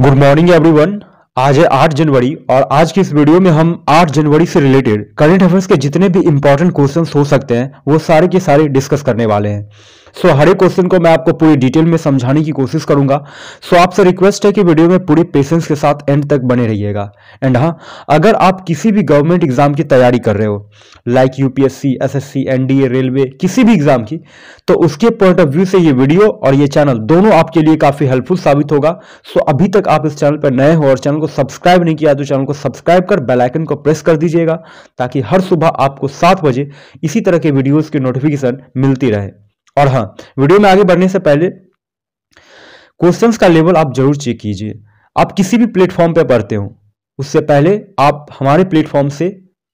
good morning everyone आज है 8 जनवरी और आज की इस वीडियो में हम 8 जनवरी से रिलेटेड करंट अफेयर्स के जितने भी इंपॉर्टेंट क्वेश्चन हो सकते हैं वो सारे के सारे डिस्कस करने वाले हैं सो हर एक क्वेश्चन को मैं आपको पूरी डिटेल में समझाने की कोशिश करूंगा सो आपसे रिक्वेस्ट है कि वीडियो में पूरी पेशेंस के साथ एंड तक बने रहिएगा एंड हाँ अगर आप किसी भी गवर्नमेंट एग्जाम की तैयारी कर रहे हो like UPSC S NDA railway किसी भी एग्जाम की तो उसके पॉइंट ऑफ व्यू से ये वीडियो और ये चैनल दोनों आपके लिए काफी हेल्पफुल साबित होगा सो अभी तक आप इस चैनल पर नए हो और चैनल को सब्सक्राइब नहीं किया तो चैनल को सब्सक्राइब कर बेलाइकन को प्रेस कर दीजिएगा ताकि हर सुबह आपको सात बजे इसी तरह के वीडियोस की नोटिफिकेशन मिलती रहे और हाँ वीडियो में आगे बढ़ने से पहले क्वेश्चंस का लेवल आप जरूर चेक कीजिए आप किसी भी प्लेटफॉर्म पे पढ़ते हो उससे पहले आप हमारे प्लेटफॉर्म से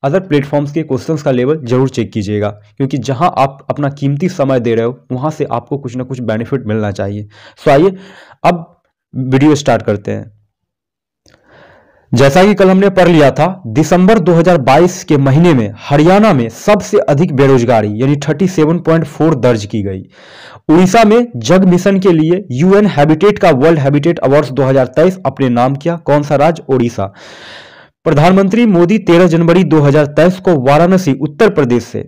अदर प्लेटफॉर्म्स के क्वेश्चंस का लेवल जरूर चेक कीजिएगा क्योंकि जहां आप अपना कीमती समय दे रहे हो वहां से आपको कुछ ना कुछ बेनिफिट मिलना चाहिए सो आइए अब वीडियो स्टार्ट करते हैं जैसा कि कल हमने पढ़ लिया था दिसंबर 2022 के महीने में हरियाणा में सबसे अधिक बेरोजगारी यानी 37.4 दर्ज की गई उड़ीसा में जग मिशन के लिए यूएन हैबिटेट का वर्ल्ड हैबिटेट अवार्ड्स 2023 अपने नाम किया कौन सा राज्य ओडिशा प्रधानमंत्री मोदी 13 जनवरी 2023 को वाराणसी उत्तर प्रदेश से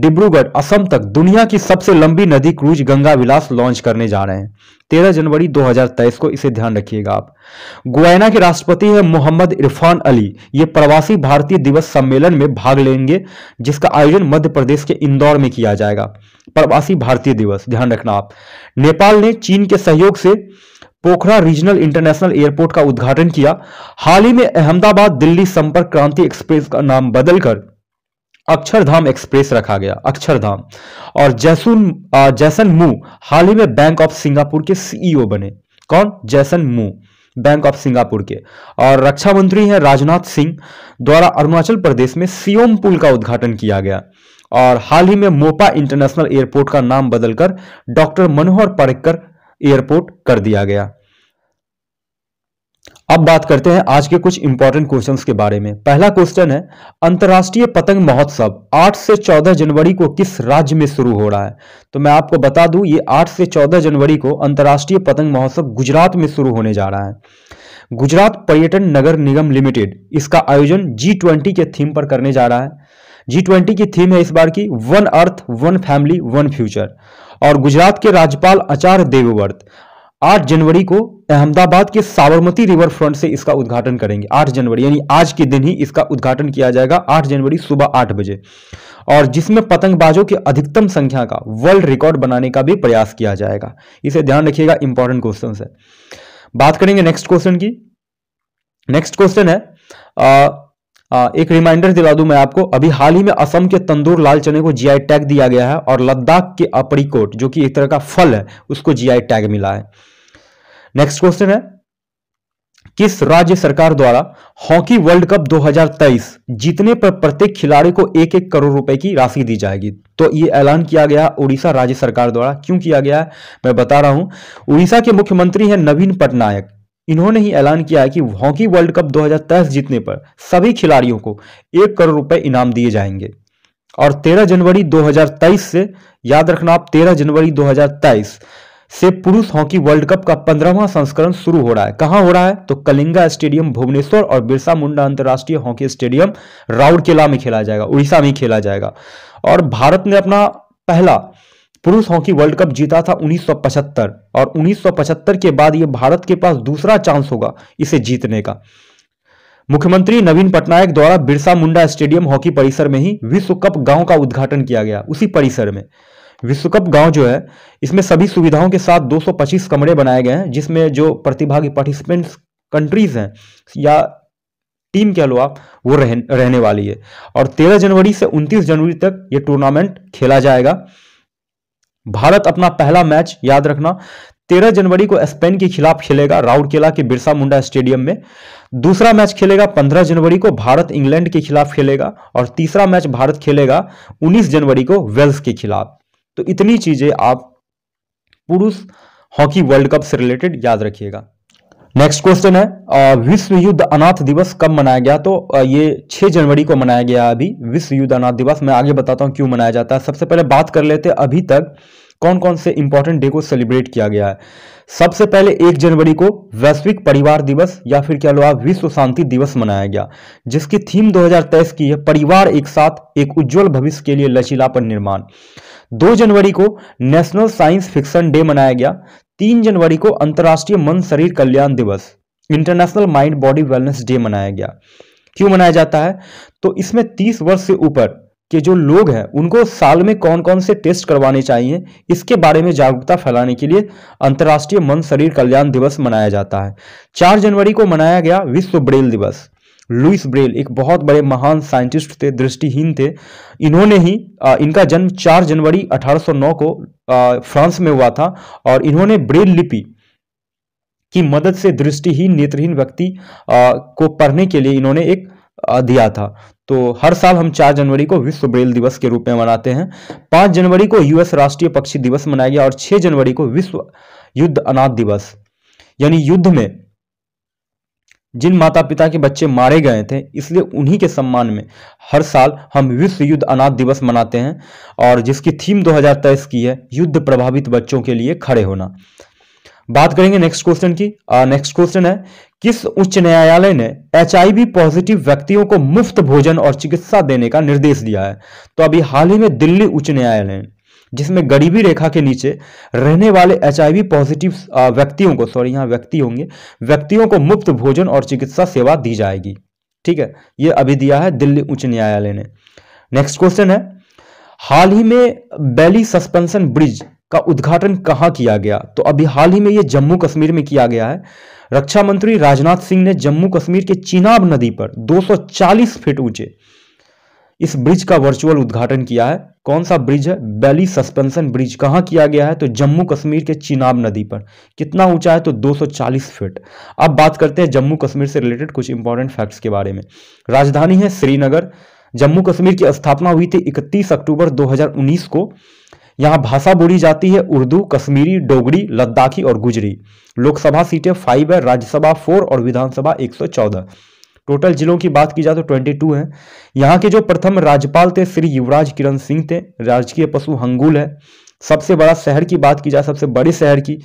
डिब्रूगढ़ असम तक दुनिया की सबसे लंबी नदी क्रूज गंगा विलास लॉन्च करने जा रहे हैं तेरह जनवरी 2023 को इसे ध्यान रखिएगा आप गुआना के राष्ट्रपति हैं मोहम्मद इरफान अली ये प्रवासी भारतीय दिवस सम्मेलन में भाग लेंगे जिसका आयोजन मध्य प्रदेश के इंदौर में किया जाएगा प्रवासी भारतीय दिवस ध्यान रखना आप नेपाल ने चीन के सहयोग से पोखरा रीजनल इंटरनेशनल एयरपोर्ट का उद्घाटन किया हाल ही में अहमदाबाद दिल्ली संपर्क क्रांति एक्सप्रेस का नाम बदलकर अक्षरधाम एक्सप्रेस रखा गया अक्षरधाम और जैसुन जैसन मू हाल ही में बैंक ऑफ सिंगापुर के सीईओ e बने कौन जैसन मू बैंक ऑफ सिंगापुर के और रक्षा मंत्री हैं राजनाथ सिंह द्वारा अरुणाचल प्रदेश में सियोम पुल का उद्घाटन किया गया और हाल ही में मोपा इंटरनेशनल एयरपोर्ट का नाम बदलकर डॉक्टर मनोहर पर्रिकर एयरपोर्ट कर दिया गया अब बात करते हैं आज के कुछ इंपॉर्टेंट क्वेश्चंस के बारे में पहला क्वेश्चन है अंतर्राष्ट्रीय पतंग महोत्सव 8 से 14 जनवरी को किस राज्य में शुरू हो रहा है तो मैं आपको बता दूं ये 8 से 14 जनवरी को अंतर्राष्ट्रीय पतंग महोत्सव गुजरात में शुरू होने जा रहा है गुजरात पर्यटन नगर निगम लिमिटेड इसका आयोजन जी ट्वेंटी के थीम पर करने जा रहा है जी ट्वेंटी की थीम है इस बार की one earth one family one future और गुजरात के राज्यपाल आचार्य देवव्रत 8 जनवरी को अहमदाबाद के साबरमती रिवर फ्रंट से इसका उद्घाटन करेंगे 8 जनवरी यानी आज के दिन ही इसका उद्घाटन किया जाएगा 8 जनवरी सुबह 8 बजे और जिसमें पतंगबाजों की अधिकतम संख्या का वर्ल्ड रिकॉर्ड बनाने का भी प्रयास किया जाएगा इसे ध्यान रखिएगा इंपॉर्टेंट क्वेश्चन है बात करेंगे नेक्स्ट क्वेश्चन की नेक्स्ट क्वेश्चन है आ, एक रिमाइंडर दिला दूं मैं आपको अभी हाल ही में असम के तंदूर लाल चने को जीआई टैग दिया गया है और लद्दाख के अपरिकोट जो कि एक तरह का फल है उसको जीआई टैग मिला है नेक्स्ट क्वेश्चन है किस राज्य सरकार द्वारा हॉकी वर्ल्ड कप 2023 जीतने पर प्रत्येक खिलाड़ी को एक एक करोड़ रुपए की राशि दी जाएगी तो ये ऐलान किया गया उड़ीसा राज्य सरकार द्वारा क्यों किया गया है मैं बता रहा हूं उड़ीसा के मुख्यमंत्री हैं नवीन पटनायक इन्होंने ही ऐलान किया है कि हॉकी वर्ल्ड कप 2023 जीतने पर सभी खिलाड़ियों को एक करोड़ रुपए इनाम दिए जाएंगे और 13 जनवरी 2023 से याद रखना आप 13 जनवरी 2023 से पुरुष हॉकी वर्ल्ड कप का पंद्रहवा संस्करण शुरू हो रहा है कहाँ हो रहा है तो कलिंगा स्टेडियम भुवनेश्वर और बिरसा मुंडा अंतर्राष्ट्रीय हॉकी स्टेडियम राउरकेला में खेला जाएगा उड़ीसा में खेला जाएगा और भारत ने अपना पहला पुरुष हॉकी वर्ल्ड कप जीता था 1975 और 1975 के बाद यह भारत के पास दूसरा चांस होगा इसे जीतने का मुख्यमंत्री नवीन पटनायक द्वारा बिरसा मुंडा स्टेडियम हॉकी परिसर में ही विश्व कप गांव का उद्घाटन किया गया उसी परिसर में विश्व कप गांव जो है इसमें सभी सुविधाओं के साथ 225 कमरे बनाए गए हैं जिसमें जो प्रतिभागी पार्टिसिपेंट्स कंट्रीज हैं या टीम कह लो आप वो रहने वाली है और 13 जनवरी से 29 जनवरी तक ये टूर्नामेंट खेला जाएगा भारत अपना पहला मैच याद रखना तेरह जनवरी को स्पेन के खिलाफ खेलेगा राउरकेला के बिरसा मुंडा स्टेडियम में दूसरा मैच खेलेगा पंद्रह जनवरी को भारत इंग्लैंड के खिलाफ खेलेगा और तीसरा मैच भारत खेलेगा उन्नीस जनवरी को वेल्स के खिलाफ तो इतनी चीजें आप पुरुष हॉकी वर्ल्ड कप से रिलेटेड याद रखिएगा नेक्स्ट क्वेश्चन है विश्व युद्ध अनाथ दिवस कब मनाया गया तो ये 6 जनवरी को मनाया गया अभी विश्व युद्ध अनाथ दिवस मैं आगे बताता हूँ क्यों मनाया जाता है सबसे पहले बात कर लेते हैं अभी तक कौन कौन से इंपॉर्टेंट डे को सेलिब्रेट किया गया है सबसे पहले एक जनवरी को वैश्विक परिवार दिवस या फिर क्या लो आप विश्व शांति दिवस मनाया गया जिसकी थीम दो की है परिवार एक साथ एक उज्जवल भविष्य के लिए लचीलापन निर्माण दो जनवरी को नेशनल साइंस फिक्सन डे मनाया गया तीन जनवरी को अंतर्राष्ट्रीय मन शरीर कल्याण दिवस international mind body wellness day मनाया गया क्यों मनाया जाता है तो इसमें तीस वर्ष से ऊपर के जो लोग हैं उनको साल में कौन कौन से टेस्ट करवाने चाहिए इसके बारे में जागरूकता फैलाने के लिए अंतर्राष्ट्रीय मन शरीर कल्याण दिवस मनाया जाता है चार जनवरी को मनाया गया विश्व ब्रेल दिवस लुइस ब्रेल एक बहुत बड़े महान साइंटिस्ट थे दृष्टिहीन थे इन्होंने ही आ, इनका जन्म 4 जनवरी 1809 को आ, फ्रांस में हुआ था और इन्होंने ब्रेल लिपि की मदद से दृष्टिहीन नेत्रहीन व्यक्ति को पढ़ने के लिए इन्होंने एक दिया था तो हर साल हम 4 जनवरी को विश्व ब्रेल दिवस के रूप में मनाते हैं 5 जनवरी को यूएस राष्ट्रीय पक्षी दिवस मनाया गया और 6 जनवरी को विश्व युद्ध अनाथ दिवस यानी युद्ध में जिन माता पिता के बच्चे मारे गए थे इसलिए उन्हीं के सम्मान में हर साल हम विश्व युद्ध अनाथ दिवस मनाते हैं और जिसकी थीम 2023 की है युद्ध प्रभावित बच्चों के लिए खड़े होना बात करेंगे नेक्स्ट क्वेश्चन की नेक्स्ट क्वेश्चन है किस उच्च न्यायालय ने एच पॉजिटिव व्यक्तियों को मुफ्त भोजन और चिकित्सा देने का निर्देश दिया है तो अभी हाल ही में दिल्ली उच्च न्यायालय जिसमें गरीबी रेखा के नीचे रहने वाले एच पॉजिटिव व्यक्तियों को सॉरी यहां व्यक्ति होंगे व्यक्तियों को मुफ्त भोजन और चिकित्सा सेवा दी जाएगी ठीक है ये अभी दिया है दिल्ली उच्च न्यायालय ने नेक्स्ट क्वेश्चन है हाल ही में बेली सस्पेंशन ब्रिज का उद्घाटन कहाँ किया गया तो अभी हाल ही में ये जम्मू कश्मीर में किया गया है रक्षा मंत्री राजनाथ सिंह ने जम्मू कश्मीर के चिनाब नदी पर 240 फीट ऊंचे इस ब्रिज का वर्चुअल उद्घाटन किया है कौन सा ब्रिज है बैली सस्पेंशन ब्रिज कहाँ किया गया है तो जम्मू कश्मीर के चिनाब नदी पर कितना ऊंचा है तो 240 फीट अब बात करते हैं जम्मू कश्मीर से रिलेटेड कुछ इंपॉर्टेंट फैक्ट्स के बारे में राजधानी है श्रीनगर जम्मू कश्मीर की स्थापना हुई थी 31 अक्टूबर 2019 को यहाँ भाषा बोली जाती है उर्दू कश्मीरी डोगरी लद्दाखी और गुजरी लोकसभा सीटें फाइव है राज्यसभा फोर और विधानसभा एक सौ चौदह टोटल जिलों की बात की जाए तो ट्वेंटी टू है यहाँ के जो प्रथम राज्यपाल थे श्री युवराज किरण सिंह थे राजकीय पशु हंगुल है सबसे बड़ा शहर की बात की जाए सबसे बड़े शहर की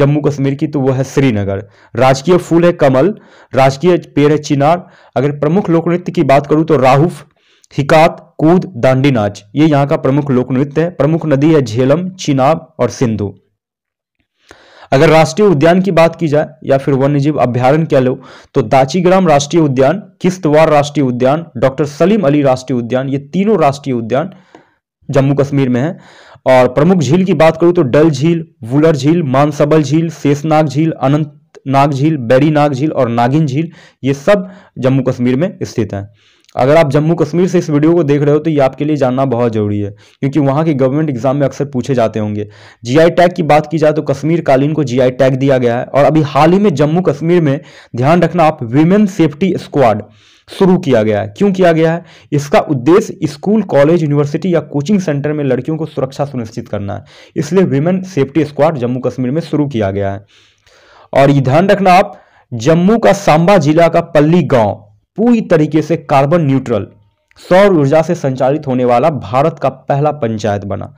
जम्मू कश्मीर की तो वो है श्रीनगर राजकीय फूल है कमल राजकीय पेड़ है चिनार अगर प्रमुख लोकनृत्य की बात करूँ तो राहुफ हिकात कूद दांडी नाच ये यहाँ का प्रमुख लोक नृत्य है प्रमुख नदी है झेलम चिनाब और सिंधु अगर राष्ट्रीय उद्यान की बात की जाए या फिर वन्यजीव अभ्यारण कह लो तो दाचीग्राम राष्ट्रीय उद्यान किश्तवार राष्ट्रीय उद्यान डॉक्टर सलीम अली राष्ट्रीय उद्यान ये तीनों राष्ट्रीय उद्यान जम्मू कश्मीर में है और प्रमुख झील की बात करूँ तो डल झील वुलर झील मानसबल झील शेषनाग झील अनंत नाग झील बैरीनाग नाग झील और नागिन झील ये सब जम्मू कश्मीर में स्थित हैं अगर आप जम्मू कश्मीर से इस वीडियो को देख रहे हो तो ये आपके लिए जानना बहुत ज़रूरी है क्योंकि वहाँ के गवर्नमेंट एग्जाम में अक्सर पूछे जाते होंगे जीआई टैग की बात की जाए तो कश्मीर कालीन को जीआई टैग दिया गया है और अभी हाल ही में जम्मू कश्मीर में ध्यान रखना आप विमेन सेफ्टी स्क्वाड शुरू किया गया है क्यों किया गया है इसका उद्देश्य स्कूल कॉलेज यूनिवर्सिटी या कोचिंग सेंटर में लड़कियों को सुरक्षा सुनिश्चित करना है इसलिए women safety squad Jammu Kashmir में शुरू किया गया है और ये ध्यान रखना आप जम्मू का सांबा जिला का पल्ली गांव पूरी तरीके से कार्बन न्यूट्रल सौर ऊर्जा से संचालित होने वाला भारत का पहला पंचायत बना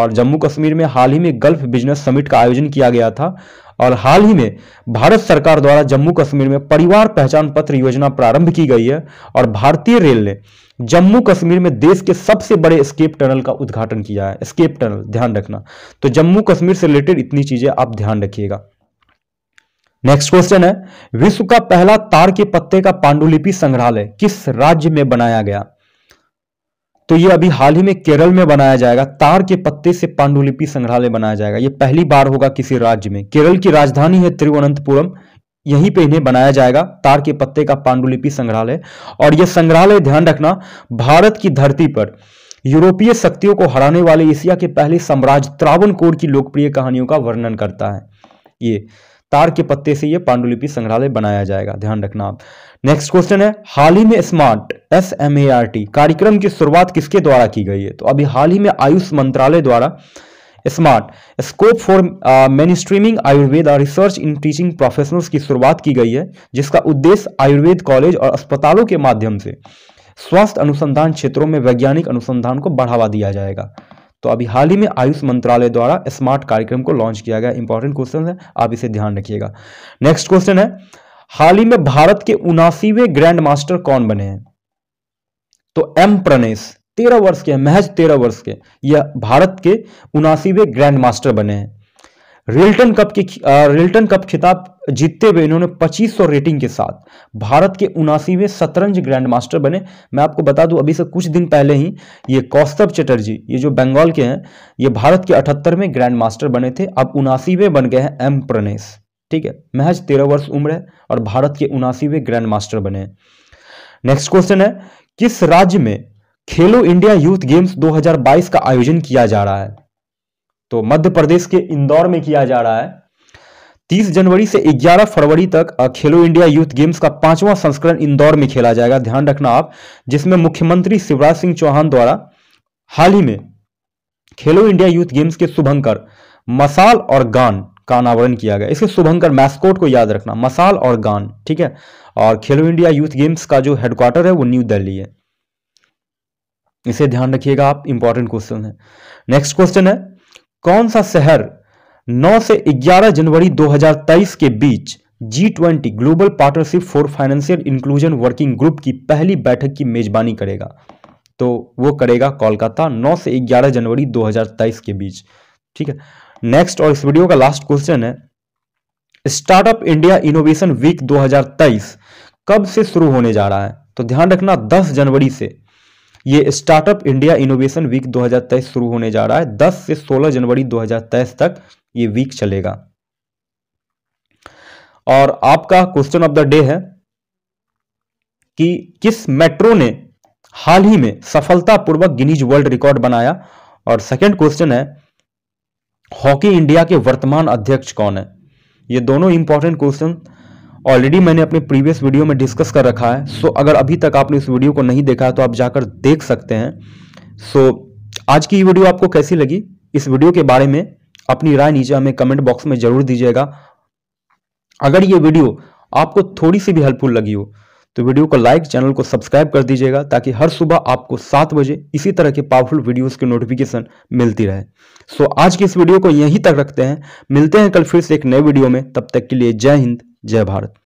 और जम्मू कश्मीर में हाल ही में गल्फ बिजनेस समिट का आयोजन किया गया था और हाल ही में भारत सरकार द्वारा जम्मू कश्मीर में परिवार पहचान पत्र योजना प्रारंभ की गई है और भारतीय रेल ने जम्मू कश्मीर में देश के सबसे बड़े स्केप टनल का उद्घाटन किया है स्केप टनल ध्यान रखना तो जम्मू कश्मीर से रिलेटेड इतनी चीजें आप ध्यान रखिएगा नेक्स्ट क्वेश्चन है विश्व का पहला तार के पत्ते का पांडुलिपि संग्रहालय किस राज्य में बनाया गया तो ये अभी हाल ही में केरल में बनाया जाएगा तार के पत्ते से पांडुलिपि संग्रहालय बनाया जाएगा ये पहली बार होगा किसी राज्य में केरल की राजधानी है तिरुवनंतपुरम यहीं पे इन्हें बनाया जाएगा तार के पत्ते का पांडुलिपि संग्रहालय और यह संग्रहालय ध्यान रखना भारत की धरती पर यूरोपीय शक्तियों को हराने वाले एशिया के पहले साम्राज्य त्रावण की लोकप्रिय कहानियों का वर्णन करता है ये तार के पत्ते से यह पांडुलिपि संग्रहालय बनाया जाएगा ध्यान रखना आप नेक्स्ट क्वेश्चन है हाल ही में smart S M A R T कार्यक्रम की शुरुआत किसके द्वारा की गई है तो अभी हाल ही में आयुष मंत्रालय द्वारा smart scope for mainstreaming Ayurveda और रिसर्च इन टीचिंग प्रोफेशनल्स की शुरुआत की गई है जिसका उद्देश्य आयुर्वेद कॉलेज और अस्पतालों के माध्यम से स्वास्थ्य अनुसंधान क्षेत्रों में वैज्ञानिक अनुसंधान को बढ़ावा दिया जाएगा तो अभी हाल ही में आयुष मंत्रालय द्वारा स्मार्ट कार्यक्रम को लॉन्च किया गया इंपॉर्टेंट क्वेश्चन है आप इसे ध्यान रखिएगा नेक्स्ट क्वेश्चन है हाल ही में भारत के उनासीवे ग्रैंड मास्टर कौन बने हैं तो एम प्रणेश तेरह वर्ष के महज तेरह वर्ष के यह भारत के उनासीवे ग्रैंड मास्टर बने हैं रिल्टन कप के रिल्टन कप खिताब जीतते हुए इन्होंने 2500 रेटिंग के साथ भारत के उनासीवें शतरंज ग्रैंड मास्टर बने मैं आपको बता दूं अभी से कुछ दिन पहले ही ये कौस्तभ चटर्जी ये जो बंगाल के हैं ये भारत के अठहत्तरवें ग्रैंड मास्टर बने थे अब उनासीवें बन गए हैं एम प्रणेश ठीक है महज तेरह वर्ष उम्र है और भारत के उनासीवें ग्रैंड मास्टर बने नेक्स्ट क्वेश्चन है किस राज्य में खेलो इंडिया यूथ गेम्स 2022 का आयोजन किया जा रहा है तो मध्य प्रदेश के इंदौर में किया जा रहा है 30 जनवरी से 11 फरवरी तक खेलो इंडिया यूथ गेम्स का पांचवा संस्करण इंदौर में खेला जाएगा ध्यान रखना आप जिसमें मुख्यमंत्री शिवराज सिंह चौहान द्वारा हाल ही में खेलो इंडिया यूथ गेम्स के शुभंकर मसाल और गान का अनावरण किया गया इसके शुभंकर मैस्कोट को याद रखना मसाल और गान ठीक है और खेलो इंडिया यूथ गेम्स का जो हेडक्वार्टर है वो न्यू दिल्ली है इसे ध्यान रखिएगा आप इंपॉर्टेंट क्वेश्चन है नेक्स्ट क्वेश्चन है कौन सा शहर 9 से 11 जनवरी 2023 के बीच G twenty global partnership for financial inclusion working group की पहली बैठक की मेजबानी करेगा तो वो करेगा कोलकाता 9 से 11 जनवरी 2023 के बीच ठीक है नेक्स्ट और इस वीडियो का लास्ट क्वेश्चन है स्टार्टअप इंडिया इनोवेशन वीक 2023 कब से शुरू होने जा रहा है तो ध्यान रखना 10 जनवरी से ये स्टार्टअप इंडिया इनोवेशन वीक 2023 शुरू होने जा रहा है 10 से 16 जनवरी 2023 तक ये वीक चलेगा और आपका क्वेश्चन ऑफ द डे है कि किस मेट्रो ने हाल ही में सफलतापूर्वक गिनीज वर्ल्ड रिकॉर्ड बनाया और सेकंड क्वेश्चन है हॉकी इंडिया के वर्तमान अध्यक्ष कौन है ये दोनों इंपॉर्टेंट क्वेश्चन ऑलरेडी मैंने अपने प्रीवियस वीडियो में डिस्कस कर रखा है सो अगर अभी तक आपने इस वीडियो को नहीं देखा है तो आप जाकर देख सकते हैं सो आज की वीडियो आपको कैसी लगी इस वीडियो के बारे में अपनी राय नीचे हमें कमेंट बॉक्स में जरूर दीजिएगा अगर ये वीडियो आपको थोड़ी सी भी हेल्पफुल लगी हो तो वीडियो को लाइक चैनल को सब्सक्राइब कर दीजिएगा ताकि हर सुबह आपको सात बजे इसी तरह के पावरफुल वीडियोस की नोटिफिकेशन मिलती रहे सो so, आज की इस वीडियो को यहीं तक रखते हैं मिलते हैं कल फिर से एक नए वीडियो में तब तक के लिए जय हिंद जय भारत